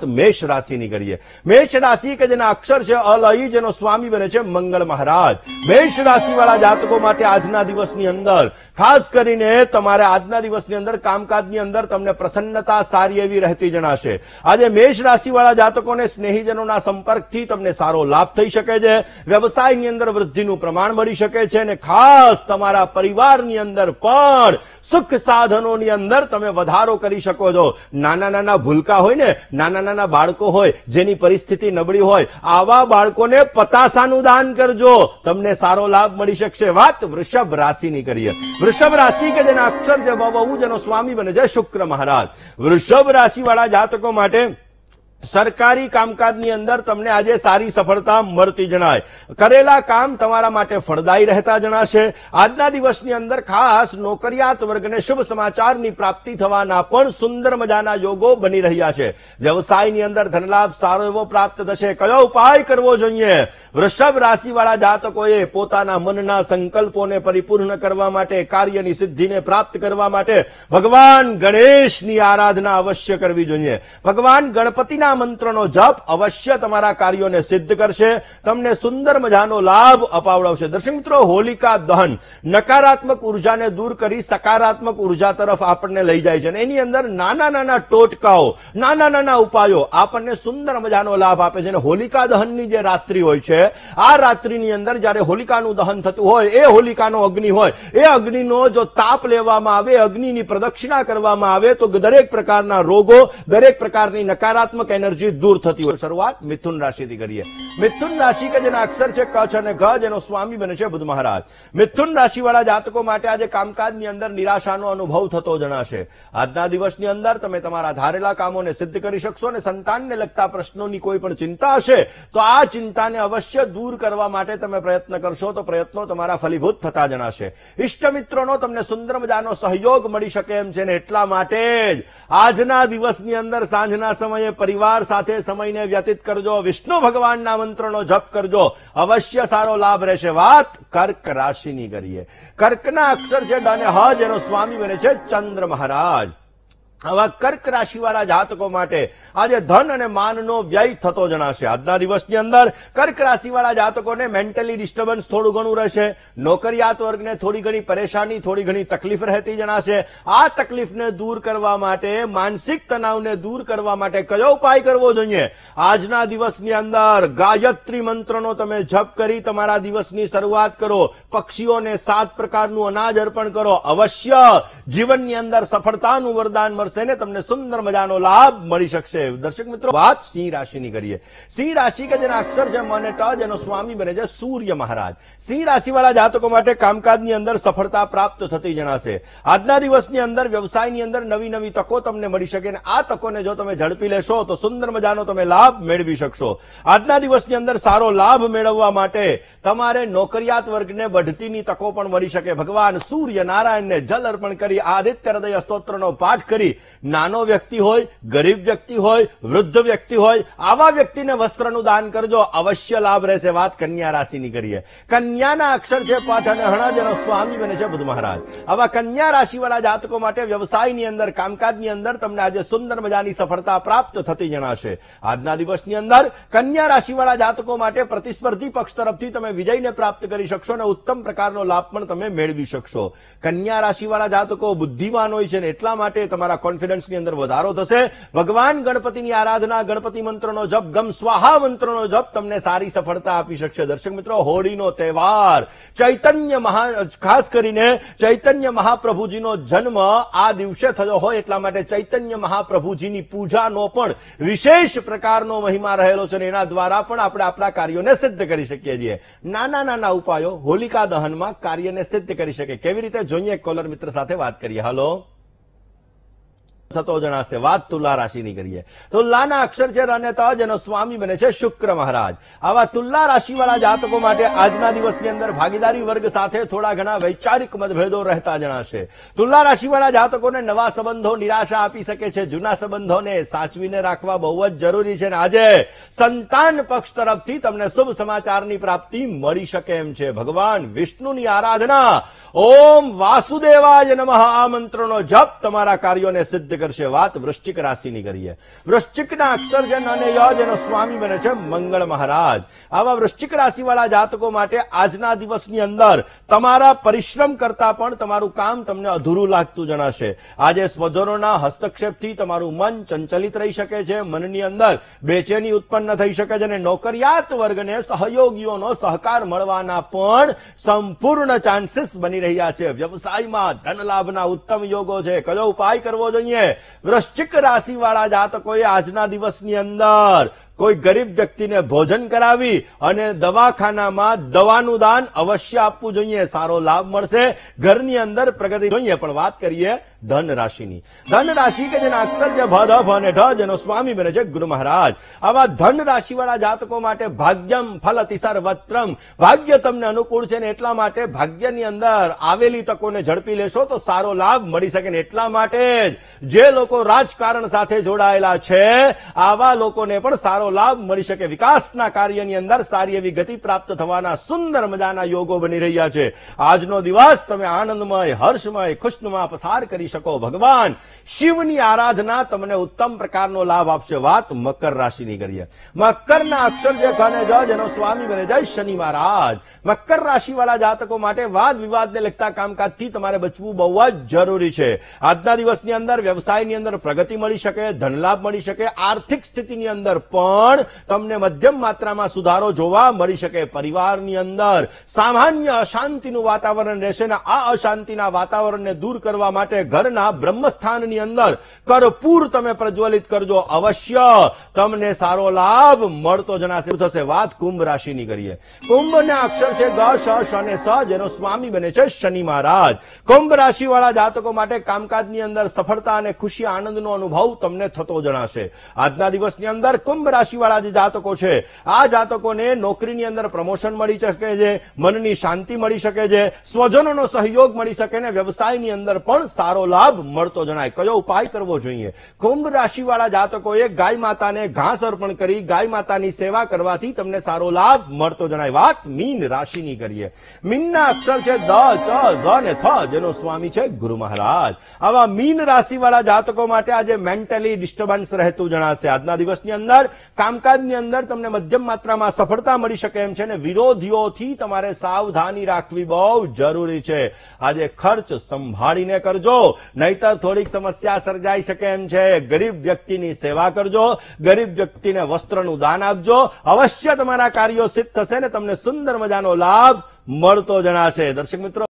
વાત મેષ રાશિની કરીએ મેષ રાશિ કે જેના અક્ષર છે અલઈ જેનો સ્વામી બને છે મંગળ મહારાજ મેષ રાશિવાળા જાતકો માટે આજના દિવસની અંદર ખાસ કરીને તમારે આજના દિવસની અંદર કામકાજની અંદર તમને પ્રસન્નતા સારી એવી રહેતી જણાશે આજે મેષ રાશિવાળા જાતકોને સ્નેહીજનોના સંપર્કથી તમને સારો લાભ થઈ શકે છે વ્યવસાયની અંદર વૃદ્ધિનું પ્રમાણ મળી શકે છે અને ખાસ તમારા પરિવારની અંદર પણ સુખ સાધનોની અંદર તમે વધારો કરી શકો છો નાના નાના ભૂલકા હોય ને નાના નાના બાળકો હોય જેની પરિસ્થિતિ નબળી હોય આવા બાળકોને પતાસાનું દાન કરજો તમને સારો લાભ મળી શકશે વાત વૃષભ રાશિની કરીએ વૃષભ રાશિ કે જેના અક્ષર જે બહુ જેનો સ્વામી બને છે શુક્ર મહારાજ વૃષભ રાશિ વાળા જાતકો માટે સરકારી કામકાજની અંદર તમને આજે સારી સફળતા મળતી જણાય કરેલા કામ તમારા માટે ફળદાયી રહેતા જણાશે આજના દિવસની અંદર ખાસ નોકરિયાત વર્ગને શુભ સમાચારની પ્રાપ્તિ થવાના પણ સુંદર મજાના યોગો બની રહ્યા છે વ્યવસાયની અંદર ધનલાભ સારો એવો પ્રાપ્ત થશે કયો ઉપાય કરવો જોઈએ વૃષભ રાશિવાળા જાતકોએ પોતાના મનના સંકલ્પોને પરિપૂર્ણ કરવા માટે કાર્યની સિદ્ધિને પ્રાપ્ત કરવા માટે ભગવાન ગણેશની આરાધના અવશ્ય કરવી જોઈએ ભગવાન ગણપતિના શક્તિના મંત્રનો જપ અવશ્ય તમારા કાર્યોને સિદ્ધ કરશે તમને સુંદર મજાનો લાભ અપાવડાવશે દર્શક મિત્રો હોલિકા દહન નકારાત્મક ઉર્જાને દૂર કરી સકારાત્મક ઉર્જા તરફ આપણને લઈ જાય છે અને એની અંદર નાના નાના ટોટકાઓ નાના નાના ઉપાયો આપણને સુંદર મજાનો લાભ આપે છે અને હોલિકા દહનની જે રાત્રિ હોય છે આ રાત્રિની અંદર જ્યારે હોલિકાનું દહન થતું હોય એ હોલિકાનો અગ્નિ હોય એ અગ્નિનો જો તાપ લેવામાં આવે અગ્નિની પ્રદક્ષિણા કરવામાં આવે તો દરેક પ્રકારના રોગો દરેક પ્રકારની નકારાત્મક એનર્જી દૂર થતી હોય શરૂઆત મિથુન રાશિથી કરીએ મિથુન રાશિ કે જેના અક્ષર છે કચ્છ અને ગજ એનો સ્વામી બને છે બુધ મહારાજ મિથુન રાશિવાળા જાતકો માટે આજે કામકાજની અંદર નિરાશાનો અનુભવ થતો જણાશે આજના દિવસની અંદર તમે તમારા ધારેલા કામોને સિદ્ધ કરી શકશો અને સંતાનને લગતા પ્રશ્નોની કોઈ પણ ચિંતા હશે તો આ ચિંતાને અવશ્ય દૂર કરવા માટે તમે પ્રયત્ન કરશો તો પ્રયત્નો તમારા ફલીભૂત થતા જણાશે ઇષ્ટમિત્રોનો તમને સુંદર મજાનો સહયોગ મળી શકે એમ છે ને એટલા માટે જ આજના દિવસની અંદર સાંજના સમયે પરિવાર પરિવાર સાથે સમયને વ્યતીત કરજો વિષ્ણુ ભગવાનના મંત્રનો જપ કરજો અવશ્ય સારો લાભ રહેશે વાત કર્ક રાશિની કરીએ કર્કના અક્ષર છે અને હજ એનો સ્વામી બને છે ચંદ્ર મહારાજ આવા કર્ક રાશિવાળા જાતકો માટે આજે ધન અને માનનો વ્યય થતો જણાશે આજના દિવસની અંદર કર્ક રાશિવાળા જાતકોને મેન્ટલી ડિસ્ટર્બન્સ થોડું ઘણું રહેશે નોકરિયાત વર્ગને થોડી ઘણી પરેશાની થોડી ઘણી તકલીફ રહેતી જણાશે આ તકલીફને દૂર કરવા માટે માનસિક તણાવને દૂર કરવા માટે કયો ઉપાય કરવો જોઈએ આજના દિવસની અંદર ગાયત્રી મંત્રનો તમે જપ કરી તમારા દિવસની શરૂઆત કરો પક્ષીઓને સાત પ્રકારનું અનાજ અર્પણ કરો અવશ્ય જીવનની અંદર સફળતાનું વરદાન મળશે ને તમને સુંદર મજાનો લાભ મળી શકશે દર્શક મિત્રો વાત સિંહ રાશિની કરીએ સિંહ રાશિ કે જેના અક્ષર જેમ અને ટ જેનો સ્વામી બને છે સૂર્ય મહારાજ સિંહ રાશિવાળા જાતકો માટે કામકાજની અંદર સફળતા પ્રાપ્ત થતી જણાશે આજના દિવસની અંદર વ્યવસાયની અંદર નવી નવી તકો તમને મળી શકે અને આ તકોને જો તમે ઝડપી લેશો તો સુંદર મજાનો તમે લાભ મેળવી શકશો આજના દિવસની અંદર સારો લાભ મેળવવા માટે તમારે નોકરિયાત વર્ગને બઢતીની તકો પણ મળી શકે ભગવાન સૂર્ય નારાયણને જલ અર્પણ કરી આદિત્ય હૃદય સ્તોત્રનો પાઠ કરી નાનો વ્યક્તિ હોય ગરીબ વ્યક્તિ હોય વૃદ્ધ વ્યક્તિ હોય આવા વ્યક્તિને વસ્ત્રનું દાન કરજો અવશ્ય લાભ રહેશે વાત કન્યા રાશિની કરીએ કન્યાના અક્ષર છે પાઠ અને હણા જેનો સ્વામી બને છે બુધ મહારાજ આવા કન્યા રાશિવાળા જાતકો માટે વ્યવસાયની અંદર કામકાજની અંદર તમને આજે સુંદર મજાની સફળતા પ્રાપ્ત થતી જણાશે આજના દિવસની અંદર કન્યા રાશિવાળા જાતકો માટે પ્રતિસ્પર્ધી પક્ષ તરફથી તમે વિજયને પ્રાપ્ત કરી શકશો અને ઉત્તમ પ્રકારનો લાભ પણ તમે મેળવી શકશો કન્યા રાશિવાળા જાતકો બુદ્ધિમાન હોય છે ને એટલા માટે તમારા કોન્ફિડન્સની અંદર વધારો થશે ભગવાન ગણપતિની આરાધના ગણપતિ મંત્રનો જપ ગમ સ્વાહા મંત્રનો જપ તમને સારી સફળતા આપી શકશે દર્શક મિત્રો હોળીનો તહેવાર ચૈતન્ય મહા ખાસ કરીને ચૈતન્ય મહાપ્રભુજીનો જન્મ આ દિવસે થયો હોય એટલા માટે ચૈતન્ય મહાપ્રભુજીની પૂજાનો પણ વિશેષ પ્રકારનો મહિમા રહેલો છે અને એના દ્વારા પણ આપણે આપણા કાર્યોને સિદ્ધ કરી શકીએ છીએ નાના નાના ઉપાયો હોલિકા દહનમાં કાર્યને સિદ્ધ કરી શકે કેવી રીતે જોઈએ કોલર મિત્ર સાથે વાત કરીએ હલો થતો જણાશે વાત તુલા રાશિની કરીએ તુલ્લાના અક્ષર છે રન્યતા જેનો સ્વામી બને છે શુક્ર મહારાજ આવા તુલ્લા રાશિવાળા જાતકો માટે આજના દિવસની અંદર ભાગીદારી વર્ગ સાથે થોડા ઘણા વૈચારિક મતભેદો રહેતા જણાશે તુલ્લા રાશિવાળા જાતકોને નવા સંબંધો નિરાશા આપી શકે છે જૂના સંબંધોને સાચવીને રાખવા બહુ જ જરૂરી છે આજે સંતાન પક્ષ તરફથી તમને શુભ સમાચારની પ્રાપ્તિ મળી શકે એમ છે ભગવાન વિષ્ણુની આરાધના ઓમ વાસુદેવાય નમઃ આ મંત્રનો જપ તમારા કાર્યોને સિદ્ધ કરશે વાત વૃશ્ચિક રાશિની કરીએ વૃશ્ચિકના અક્ષરજન અને યજ એનો સ્વામી બને છે મંગળ મહારાજ આવા વૃશ્ચિક રાશિવાળા જાતકો માટે આજના દિવસની અંદર તમારા પરિશ્રમ કરતા પણ તમારું કામ તમને અધૂરું લાગતું જણાશે આજે સ્વજનોના હસ્તક્ષેપથી તમારું મન ચંચલિત રહી શકે છે મનની અંદર બેચેની ઉત્પન્ન થઈ શકે છે અને નોકરિયાત વર્ગને સહયોગીઓનો સહકાર મળવાના પણ સંપૂર્ણ ચાન્સીસ બની રહ્યા છે વ્યવસાયમાં ધન લાભના ઉત્તમ યોગો છે કયો ઉપાય કરવો જોઈએ વૃશ્ચિક રાશિવાળા જાતકોએ આજના દિવસની અંદર કોઈ ગરીબ વ્યક્તિને ભોજન કરાવી અને દવાખાનામાં દવાનું દાન અવશ્ય આપવું જોઈએ સારો લાભ મળશે ઘરની અંદર પ્રગતિ જોઈએ પણ વાત કરીએ ધનરાશિની ધનરાશિ કે જેના અક્ષર છે ભ ભ અને ઢ જેનો સ્વામી બને છે ગુરુ મહારાજ આવા ધનરાશિવાળા જાતકો માટે ભાગ્યમ ફલ અતિસાર વત્રમ ભાગ્ય તમને અનુકૂળ છે ને એટલા માટે ભાગ્યની અંદર આવેલી તકોને ઝડપી લેશો તો સારો લાભ મળી શકે ને એટલા માટે જ જે લોકો રાજકારણ સાથે જોડાયેલા છે આવા લોકોને પણ સારો યોજનાનો લાભ મળી શકે વિકાસના કાર્યની અંદર સારી એવી ગતિ પ્રાપ્ત થવાના સુંદર મજાના યોગો બની રહ્યા છે આજનો દિવસ તમે આનંદમય હર્ષમય ખુશનુમા પસાર કરી શકો ભગવાન શિવની આરાધના તમને ઉત્તમ પ્રકારનો લાભ આપશે વાત મકર રાશિની કરીએ મકરના અક્ષર જે ખાને જ એનો સ્વામી બને જાય શનિ મહારાજ મકર રાશિવાળા જાતકો માટે વાદ વિવાદને લગતા કામકાજથી તમારે બચવું બહુ જ જરૂરી છે આજના દિવસની અંદર વ્યવસાયની અંદર પ્રગતિ મળી શકે ધનલાભ મળી શકે આર્થિક સ્થિતિની અંદર પણ પણ તમને મધ્યમ માત્રામાં સુધારો જોવા મળી શકે પરિવારની અંદર સામાન્ય અશાંતિનું વાતાવરણ રહેશે ને આ અશાંતિના વાતાવરણને દૂર કરવા માટે ઘરના બ્રહ્મસ્થાનની અંદર કરપૂર તમે પ્રજ્વલિત કરજો અવશ્ય તમને સારો લાભ મળતો જણાશે થશે વાત કુંભ રાશિની કરીએ કુંભના અક્ષર છે ગ શ શ અને સ જેનો સ્વામી બને છે શનિ મહારાજ કુંભ રાશિવાળા જાતકો માટે કામકાજની અંદર સફળતા અને ખુશી આનંદનો અનુભવ તમને થતો જણાશે આજના દિવસની અંદર કુંભ રાશિ રાશિવાળા જે જાતકો છે આ જાતકોને નોકરીની અંદર પ્રમોશન મળી શકે છે મનની શાંતિ મળી શકે છે સ્વજનોનો સહયોગ મળી શકે ને વ્યવસાયની અંદર પણ સારો લાભ મળતો જણાય કયો ઉપાય કરવો જોઈએ કુંભ રાશિવાળા જાતકોએ ગાય માતાને ઘાસ અર્પણ કરી ગાય માતાની સેવા કરવાથી તમને સારો લાભ મળતો જણાય વાત મીન રાશિની કરીએ મીનના અક્ષર છે દ ચ ને થ જેનો સ્વામી છે ગુરુ મહારાજ આવા મીન રાશિવાળા જાતકો માટે આજે મેન્ટલી ડિસ્ટર્બન્સ રહેતું જણાશે આજના દિવસની અંદર કામકાજની અંદર તમને મધ્યમ માત્રામાં સફળતા મળી શકે એમ છે અને વિરોધીઓથી તમારે સાવધાની રાખવી બહુ જરૂરી છે આજે ખર્ચ સંભાળીને કરજો નહીતર થોડીક સમસ્યા સર્જાઈ શકે એમ છે ગરીબ વ્યક્તિની સેવા કરજો ગરીબ વ્યક્તિને વસ્ત્રનું દાન આપજો અવશ્ય તમારા કાર્યો સિદ્ધ થશે ને તમને સુંદર મજાનો લાભ મળતો જણાશે દર્શક મિત્રો